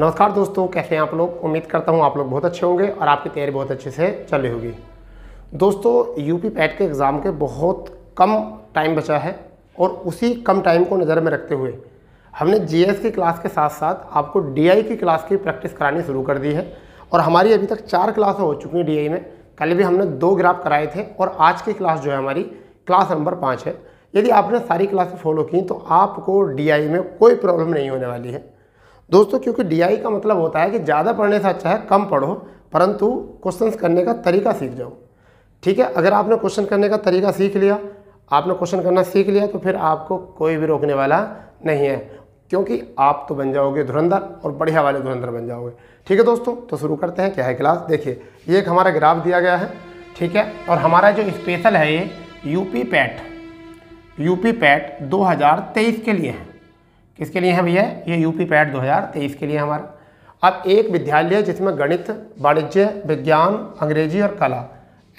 नमस्कार दोस्तों कैसे हैं आप लोग उम्मीद करता हूँ आप लोग बहुत अच्छे होंगे और आपकी तैयारी बहुत अच्छे से चली होगी दोस्तों यूपी पैट के एग्ज़ाम के बहुत कम टाइम बचा है और उसी कम टाइम को नज़र में रखते हुए हमने जी की क्लास के साथ साथ आपको डी की क्लास की प्रैक्टिस करानी शुरू कर दी है और हमारी अभी तक चार क्लासें हो चुकी हैं डी में कल भी हमने दो ग्राफ कराए थे और आज की क्लास जो है हमारी क्लास नंबर पाँच है यदि आपने सारी क्लासें फॉलो की तो आपको डीआई में कोई प्रॉब्लम नहीं होने वाली है दोस्तों क्योंकि डी का मतलब होता है कि ज़्यादा पढ़ने से अच्छा है कम पढ़ो परंतु क्वेश्चंस करने का तरीका सीख जाओ ठीक है अगर आपने क्वेश्चन करने का तरीका सीख लिया आपने क्वेश्चन करना सीख लिया तो फिर आपको कोई भी रोकने वाला नहीं है क्योंकि आप तो बन जाओगे धुरंधर और बढ़िया वाले धुरंधर बन जाओगे ठीक है दोस्तों तो शुरू करते हैं क्या है क्लास देखिए ये एक हमारा ग्राफ दिया गया है ठीक है और हमारा जो स्पेशल है ये यूपी पैट यूपी पैट दो के लिए है किसके लिए है भैया ये यूपी पैट 2023 के लिए हमारा अब एक विद्यालय जिसमें गणित वाणिज्य विज्ञान अंग्रेजी और कला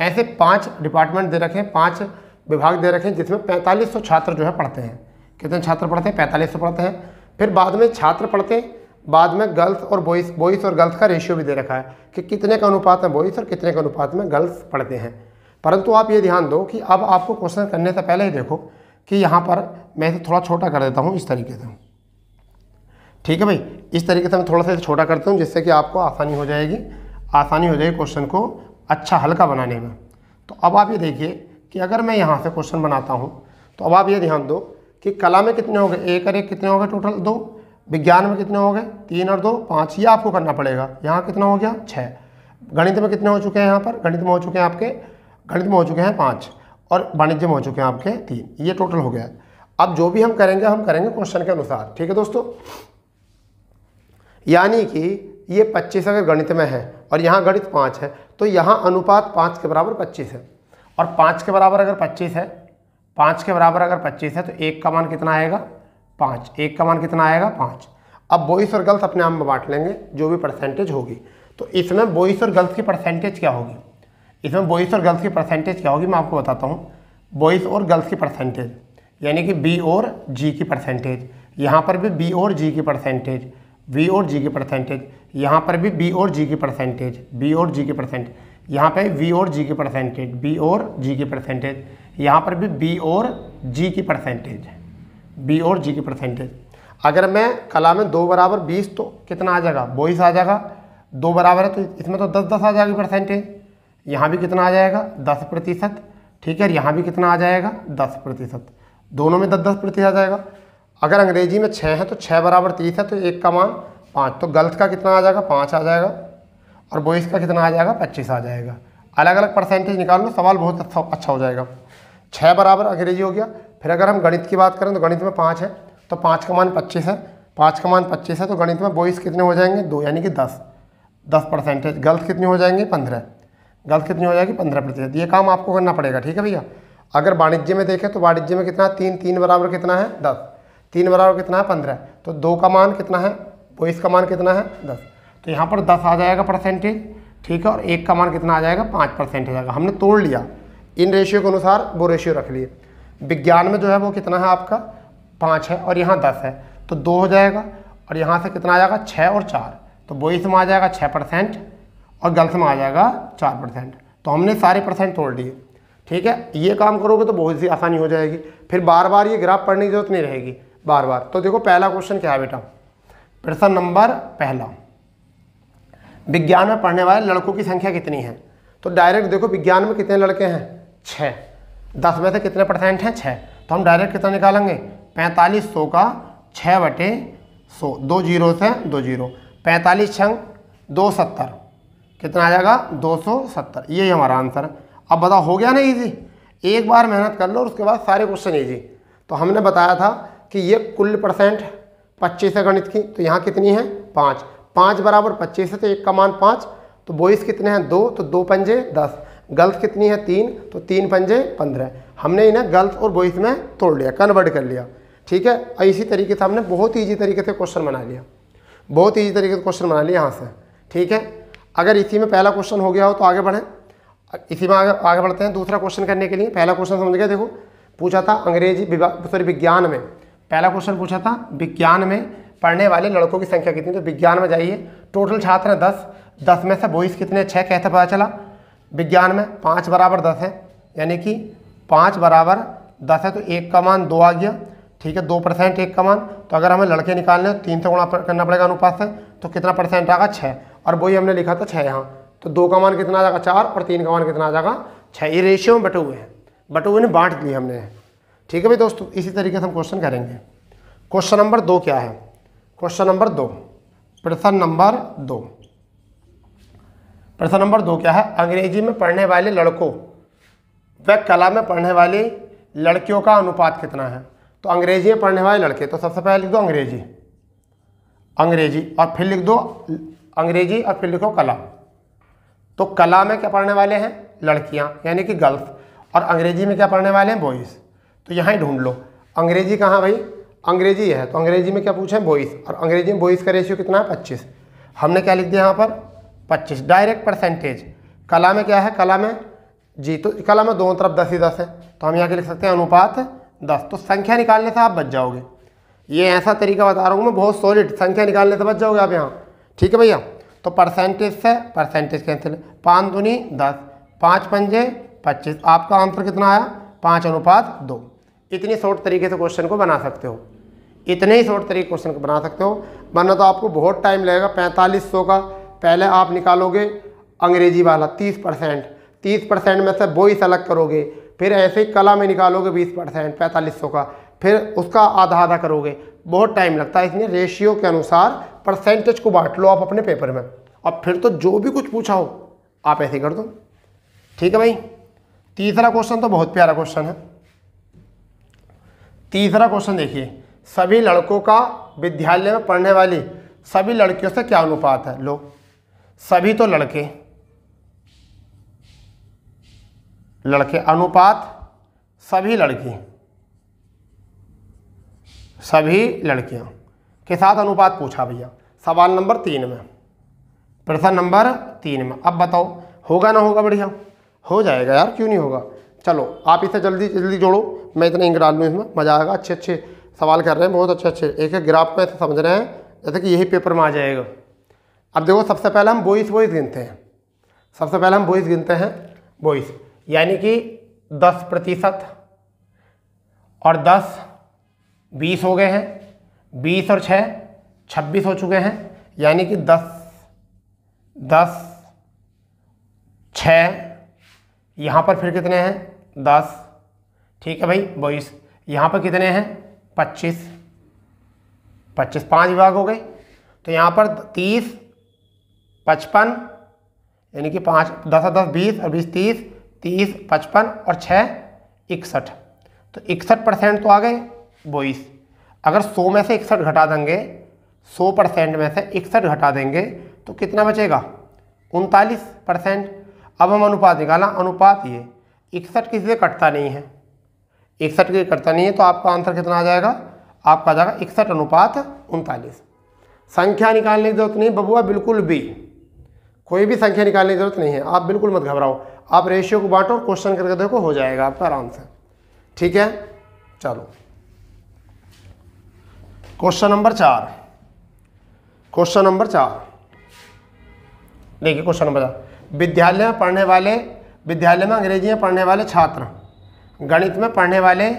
ऐसे पांच डिपार्टमेंट दे रखे हैं पाँच विभाग दे रखे हैं जिसमें 4500 छात्र जो है पढ़ते हैं कितने छात्र पढ़ते हैं पैंतालीस पढ़ते हैं फिर बाद में छात्र पढ़ते हैं बाद में गर्ल्स और बॉयज़ बॉयज़ और गर्ल्स का रेशियो भी दे रखा है कि कितने का अनुपात में बॉयज़ और कितने का अनुपात में गर्ल्स पढ़ते हैं परंतु आप ये ध्यान दो कि अब आपको क्वेश्चन करने से पहले ही देखो कि यहाँ पर मैं इसे थोड़ा छोटा कर देता हूँ इस तरीके से ठीक है भाई इस तरीके से मैं थोड़ा सा छोटा करता हूँ जिससे कि आपको आसानी हो जाएगी आसानी हो जाएगी क्वेश्चन को अच्छा हल्का बनाने में तो अब आप ये देखिए कि अगर मैं यहाँ से क्वेश्चन बनाता हूँ तो अब आप ये ध्यान दो कि कला में कितने हो गए एक और एक कितने हो गए टोटल दो विज्ञान में कितने हो गए तीन और दो पाँच ये आपको करना पड़ेगा यहाँ कितना हो गया छः गणित में कितने हो चुके हैं यहाँ पर गणित में हो चुके हैं आपके गणित में हो चुके हैं पाँच और वाणिज्य में हो चुके हैं आपके तीन ये टोटल हो गया अब जो भी हम करेंगे हम करेंगे क्वेश्चन के अनुसार ठीक है दोस्तों यानी कि ये पच्चीस अगर गणित में है और यहाँ गणित पाँच है तो यहाँ अनुपात पाँच के बराबर पच्चीस है और पाँच के बराबर अगर पच्चीस है पाँच के बराबर अगर पच्चीस है तो एक का मान कितना आएगा पाँच एक का मान कितना आएगा पाँच अब बॉइस और गर्ल्स अपने आप में बांट लेंगे जो भी परसेंटेज होगी तो इसमें बॉइस और गर्ल्स की परसेंटेज क्या होगी इसमें बॉइस और गर्ल्स की परसेंटेज क्या होगी मैं आपको बताता हूँ बॉइस और गर्ल्स की परसेंटेज यानी कि बी और जी की परसेंटेज यहाँ पर भी बी और जी की परसेंटेज बी और जी की परसेंटेज यहाँ पर भी बी और जी की परसेंटेज बी और जी की परसेंटेज यहाँ पर वी और जी की परसेंटेज बी और जी की परसेंटेज यहाँ पर भी बी और जी की परसेंटेज बी और जी की परसेंटेज अगर मैं कला में दो बराबर बीस तो कितना आ जाएगा बोईस आ जाएगा दो बराबर है तो इसमें तो दस दस आ जाएगी परसेंटेज यहाँ भी कितना आ जाएगा दस प्रतिशत ठीक है यहाँ भी कितना आ जाएगा दस प्रतिशत दोनों में दस दस प्रतिशत आ जाएगा अगर अंग्रेजी में छः है तो छः बराबर तीस है तो एक का मान पाँच तो गलत का कितना आ जाएगा पाँच आ जाएगा और बॉयस का कितना आ जाएगा पच्चीस आ जाएगा अलग अलग परसेंटेज निकाल लो सवाल बहुत अच्छा अच्छा हो जाएगा छः बराबर अंग्रेजी हो गया फिर अगर हम गणित की बात करें तो गणित में पाँच है तो पाँच का मान पच्चीस है पाँच का मान पच्चीस है तो गणित में बॉयस कितने हो जाएंगे दो यानी कि दस दस परसेंटेज गलत कितनी हो जाएंगे पंद्रह गलत कितनी हो जाएगी पंद्रह प्रतिशत ये काम आपको करना पड़ेगा ठीक है भैया अगर वाणिज्य में देखें तो वाणिज्य में कितना तीन तीन बराबर कितना है दस तीन बराबर कितना है पंद्रह तो दो का मान कितना है बोइस का मान कितना है दस तो यहाँ पर दस आ जाएगा परसेंटेज ठीक है और एक का मान कितना आ जाएगा पाँच परसेंट हो जाएगा हमने तोड़ लिया इन रेशियो के अनुसार वो रेशियो रख लिए विज्ञान में जो है वो कितना है आपका पाँच है और यहाँ दस है तो दो हो जाएगा और यहाँ से कितना आ जाएगा छः और चार तो बॉयस में आ जाएगा छः परसेंट और गर्ल्स में आ जाएगा चार परसेंट तो हमने सारे परसेंट तोड़ दिए ठीक है ये काम करोगे तो बहुत सी आसानी हो जाएगी फिर बार बार ये ग्राफ पढ़ने की जरूरत नहीं रहेगी बार बार तो देखो पहला क्वेश्चन क्या है बेटा प्रश्न नंबर पहला विज्ञान में पढ़ने वाले लड़कों की संख्या कितनी है तो डायरेक्ट देखो विज्ञान में कितने लड़के हैं छः दस में से कितने परसेंट हैं छः तो हम डायरेक्ट कितना निकालेंगे पैंतालीस सौ का छः बटे सौ दो जीरो से दो जीरो पैंतालीस छंग दो सत्तर कितना आ जाएगा दो सौ सत्तर यही हमारा आंसर है अब बताओ हो गया ना ईजी एक बार मेहनत कर लो और उसके बाद सारे क्वेश्चन ईजी तो हमने बताया था कि ये कुल परसेंट पच्चीस है गणित की तो यहाँ कितनी है पाँच पाँच बराबर पच्चीस है तो एक का मान पाँच तो बॉयज़ कितने हैं दो तो दो पंजे दस गर्ल्स कितनी है तीन तो तीन पंजे पंद्रह हमने इन्हें गर्ल्स और बॉयज़ में तोड़ लिया कन्वर्ट कर लिया ठीक है इसी तरीके से हमने बहुत ईजी तरीके से क्वेश्चन बना लिया बहुत ईजी तरीके से क्वेश्चन बना लिया यहाँ से ठीक है अगर इसी में पहला क्वेश्चन हो गया हो तो आगे बढ़ें इसी में आगे आगे बढ़ते हैं दूसरा क्वेश्चन करने के लिए पहला क्वेश्चन समझ गया देखो पूछा था अंग्रेजी सॉरी विज्ञान में पहला क्वेश्चन पूछा था विज्ञान में पढ़ने वाले लड़कों की संख्या कितनी तो विज्ञान में जाइए टोटल छात्र हैं दस दस में से बॉइस कितने छः कहते तो पता चला विज्ञान में पाँच बराबर दस है यानी कि पाँच बराबर दस है तो एक का मान दो आ गया ठीक है दो परसेंट एक का मान तो अगर हमें लड़के निकालने तीन से गुणा करना पड़ेगा अनुपात से तो कितना परसेंट आएगा छः और वही हमने लिखा था छः यहाँ तो दो का मान कितना आ जाएगा चार और तीन का मान कितना आ जाएगा छः ये रेशियो में बटे हुए हैं बटे हुए ने बांट लिए हमने ठीक है भाई दोस्तों इसी तरीके से हम क्वेश्चन करेंगे क्वेश्चन नंबर दो क्या है क्वेश्चन नंबर दो प्रश्न नंबर दो प्रश्न नंबर दो क्या है अंग्रेजी में पढ़ने वाले लड़कों व कला में पढ़ने वाली लड़कियों का अनुपात कितना है तो अंग्रेजी में पढ़ने वाले लड़के तो सबसे पहले लिख दो अंग्रेजी अंग्रेजी और फिर लिख दो अंग्रेजी और फिर लिखो कला तो कला में क्या पढ़ने वाले हैं लड़कियां यानी कि गर्ल्स और अंग्रेजी में क्या पढ़ने वाले हैं बॉयज़ तो यहाँ ही ढूंढ लो अंग्रेजी कहाँ भाई अंग्रेजी है तो अंग्रेजी में क्या पूछें बॉइस बोइस और अंग्रेजी में बोइस का रेशियो कितना है पच्चीस हमने क्या लिख दिया यहाँ पर पच्चीस डायरेक्ट परसेंटेज कला में क्या है कला में जी तो कला में दोनों तरफ दस ही दस है तो हम यहाँ के लिख सकते हैं अनुपात दस तो संख्या निकालने से आप बच जाओगे ये ऐसा तरीका बता रहा हूँ मैं बहुत सॉलिड संख्या निकालने से बच जाओगे आप यहाँ ठीक है भैया तो परसेंटेज से परसेंटेज कैंसिल पाँच दुनी दस पाँच पंजे पच्चीस आपका आंसर कितना आया पाँच अनुपात दो इतने शॉर्ट तरीके से क्वेश्चन को बना सकते हो इतने ही शॉर्ट तरीके क्वेश्चन को बना सकते हो वरना तो आपको बहुत टाइम लगेगा पैंतालीस सौ का पहले आप निकालोगे अंग्रेजी वाला तीस परसेंट तीस परसेंट में से वो ही सेलेक्ट करोगे फिर ऐसे ही कला में निकालोगे बीस परसेंट पैंतालीस सौ का फिर उसका आधा आधा करोगे बहुत टाइम लगता है इसलिए रेशियो के अनुसार परसेंटेज को बांट लो आप अपने पेपर में और फिर तो जो भी कुछ पूछा हो आप ऐसे कर दो ठीक है भाई तीसरा क्वेश्चन तो बहुत प्यारा क्वेश्चन है तीसरा क्वेश्चन देखिए सभी लड़कों का विद्यालय में पढ़ने वाली सभी लड़कियों से क्या अनुपात है लो सभी तो लड़के लड़के अनुपात सभी लड़की सभी लड़कियां के साथ अनुपात पूछा भैया सवाल नंबर तीन में प्रश्न नंबर तीन में अब बताओ होगा ना होगा बढ़िया हो जाएगा यार क्यों नहीं होगा चलो आप इसे जल्दी जल्दी जोड़ो मैं इतना इंक डाल लूँ इसमें मज़ा आएगा अच्छे अच्छे सवाल कर रहे हैं बहुत अच्छे अच्छे एक एक ग्राफ को ऐसे समझ रहे हैं जैसे कि यही पेपर में आ जाएगा अब देखो सबसे पहले हम बॉइस बॉइस गिनते हैं सबसे पहले हम बॉइस गिनते हैं बॉइस यानी कि दस प्रतिशत और दस बीस हो गए हैं बीस और छः छब्बीस हो चुके हैं यानी कि दस दस छः यहाँ पर फिर कितने हैं दस ठीक है भाई बाईस यहाँ पर कितने हैं पच्चीस पच्चीस पाँच विभाग हो गए तो यहाँ पर तीस पचपन यानी कि पाँच दस और दस बीस और बीस तीस तीस पचपन और छः इकसठ तो इकसठ परसेंट तो आ गए बाईस अगर सौ में से इकसठ घटा देंगे सौ परसेंट में से इकसठ घटा देंगे तो कितना बचेगा उनतालीस परसेंट अब हम अनुपात निकाला अनुपात ये इकसठ किसी से कटता नहीं है इकसठ के कटता नहीं है तो आपका आंसर कितना आ जाएगा आपका आ जाएगा इकसठ अनुपात उनतालीस संख्या निकालने की जरूरत नहीं बबुआ बिल्कुल भी कोई भी संख्या निकालने की जरूरत नहीं है आप बिल्कुल मत घबराओ आप रेशियो को बांटो क्वेश्चन करके देखो हो जाएगा आपका आराम से ठीक है चलो क्वेश्चन नंबर चार क्वेश्चन नंबर चार देखिए क्वेश्चन नंबर चार विद्यालय में पढ़ने वाले विद्यालय में अंग्रेजी में पढ़ने वाले छात्र गणित में पढ़ने वाले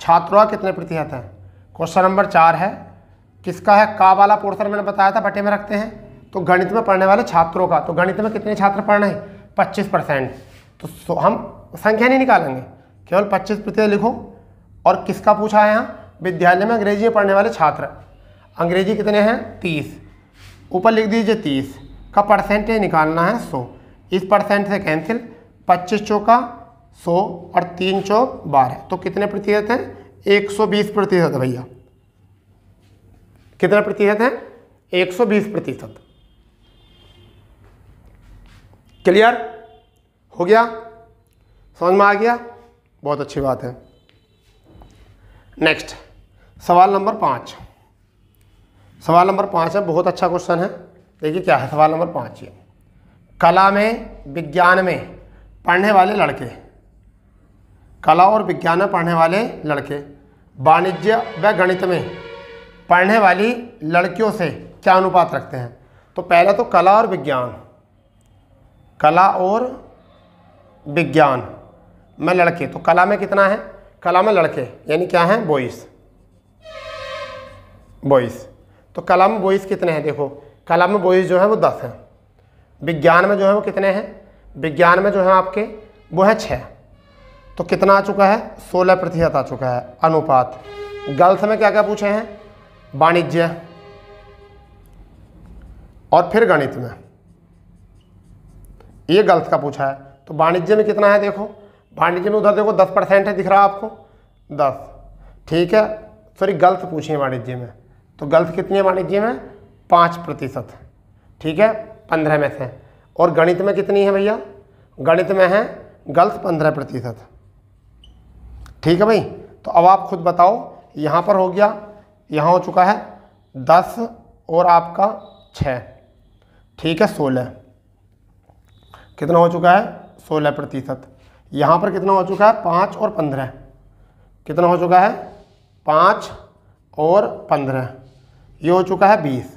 छात्रों का कितने प्रतिशत है क्वेश्चन नंबर चार है किसका है का वाला पोर्सन मैंने बताया था बटे में रखते हैं तो गणित में पढ़ने वाले छात्रों का तो गणित में कितने छात्र पढ़ रहे हैं पच्चीस परसेंट तो हम संख्या नहीं निकालेंगे केवल पच्चीस प्रतिशत लिखो और किसका पूछा है यहाँ विद्यालय में अंग्रेजी में पढ़ने वाले छात्र अंग्रेजी कितने हैं तीस ऊपर लिख दीजिए तीस का परसेंटेज निकालना है सौ इस परसेंट से कैंसिल पच्चीस चौका सौ और तीन चौ बारह तो कितने प्रतिशत हैं एक सौ बीस प्रतिशत भैया कितना प्रतिशत है एक सौ बीस प्रतिशत क्लियर हो गया समझ में आ गया बहुत अच्छी बात है नेक्स्ट सवाल नंबर पाँच सवाल नंबर पाँच है बहुत अच्छा क्वेश्चन है देखिए क्या है सवाल नंबर पाँच ये कला में विज्ञान में पढ़ने वाले लड़के कला और विज्ञान में पढ़ने वाले लड़के वाणिज्य व गणित में पढ़ने वाली लड़कियों से क्या अनुपात रखते हैं तो पहला तो कला और विज्ञान कला और विज्ञान में लड़के तो कला में कितना है कला में लड़के यानी क्या है बॉयज़ बॉयज़ तो कला में बॉयज़ कितने हैं देखो कला में बॉयज़ जो है वो दस हैं विज्ञान में जो है वो कितने हैं विज्ञान में जो है आपके वो है छः तो कितना आ चुका है सोलह प्रतिशत आ चुका है अनुपात गर्ल्स में क्या क्या पूछे हैं वाणिज्य और फिर गणित में ये गर्ल्स का पूछा है तो वाणिज्य में कितना है देखो वाणिज्य में उधर देखो दस परसेंट है दिख रहा है आपको दस ठीक है सॉरी गर्ल्स पूछिए वाणिज्य में तो गर्ल्स कितनी है वाणिज्य में पाँच प्रतिशत ठीक है पंद्रह में से और गणित में कितनी है भैया गणित में है गलत पंद्रह प्रतिशत ठीक है भाई तो अब आप खुद बताओ यहाँ पर हो गया यहाँ हो चुका है दस और आपका छः ठीक है सोलह कितना हो चुका है सोलह प्रतिशत यहाँ पर कितना हो चुका है पाँच और पंद्रह कितना हो चुका है पाँच और पंद्रह ये हो चुका है बीस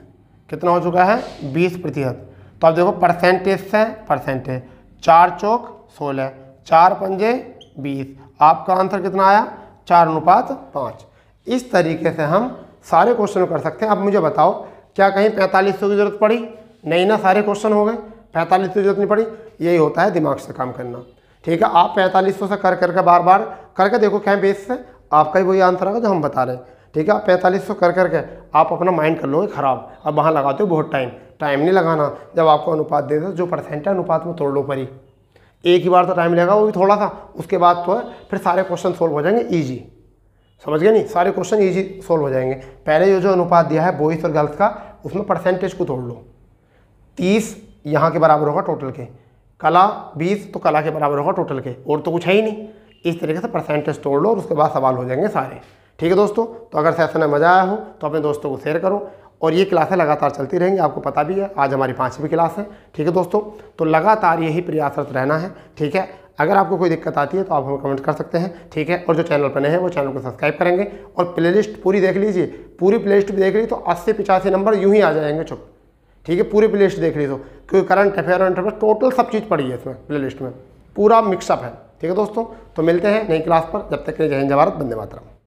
कितना हो चुका है बीस प्रतिशत तो आप देखो परसेंटेज से परसेंटेज चार चौक सोलह चार पंजे बीस आपका आंसर कितना आया चार अनुपात पाँच इस तरीके से हम सारे क्वेश्चन कर सकते हैं अब मुझे बताओ क्या कहीं पैंतालीस सौ की जरूरत पड़ी नहीं ना सारे क्वेश्चन हो गए पैंतालीस की जरूरत नहीं पड़ी यही होता है दिमाग से काम करना ठीक है आप पैंतालीस से कर करके बार बार करके देखो क्या बेस से आपका ही वही आंसर होगा जो हम बता रहे हैं ठीक है आप पैंतालीस सौ कर करके आप अपना माइंड कर लोगे ख़राब अब वहाँ लगाते हो बहुत टाइम टाइम नहीं लगाना जब आपको अनुपात दे दो जो परसेंट है अनुपात में तोड़ लो परी एक ही बार तो टाइम लगेगा वो भी थोड़ा सा उसके बाद तो है फिर सारे क्वेश्चन सोल्व हो जाएंगे ईजी समझ गए नहीं सारे क्वेश्चन ईजी सोल्व हो जाएंगे पहले जो जो अनुपात दिया है बॉयज़ और गर्ल्स का उसमें परसेंटेज को तोड़ लो तीस यहाँ के बराबर होगा टोटल के कला बीस तो कला के बराबर होगा टोटल के और तो कुछ है ही नहीं इस तरीके से परसेंटेज तोड़ लो और उसके बाद सवाल हो जाएंगे सारे ठीक है दोस्तों तो अगर सेशन में मज़ा आया हो तो अपने दोस्तों को शेयर करो और ये क्लासें लगातार चलती रहेंगी आपको पता भी है आज हमारी पाँचवीं क्लास है ठीक है दोस्तों तो लगातार यही प्रयासरत रहना है ठीक है अगर आपको कोई दिक्कत आती है तो आप हमें कमेंट कर सकते हैं ठीक है और जो चैनल पर नए हैं वो चैनल को सब्सक्राइब करेंगे और प्लेलिस्ट पूरी देख लीजिए पूरी प्लेलिस्ट देख ली तो अस्सी पिचासी नंबर यूँ ही आ जाएंगे चुप ठीक है पूरी प्लेलिस्ट देख ली तो क्योंकि करंट अफेयर और टोटल सब चीज़ पड़ी है इसमें प्ले में पूरा मिक्सअप है ठीक है दोस्तों तो मिलते हैं नई क्लास पर जब तक के लिए जय हिंद भारत बंदे मातरम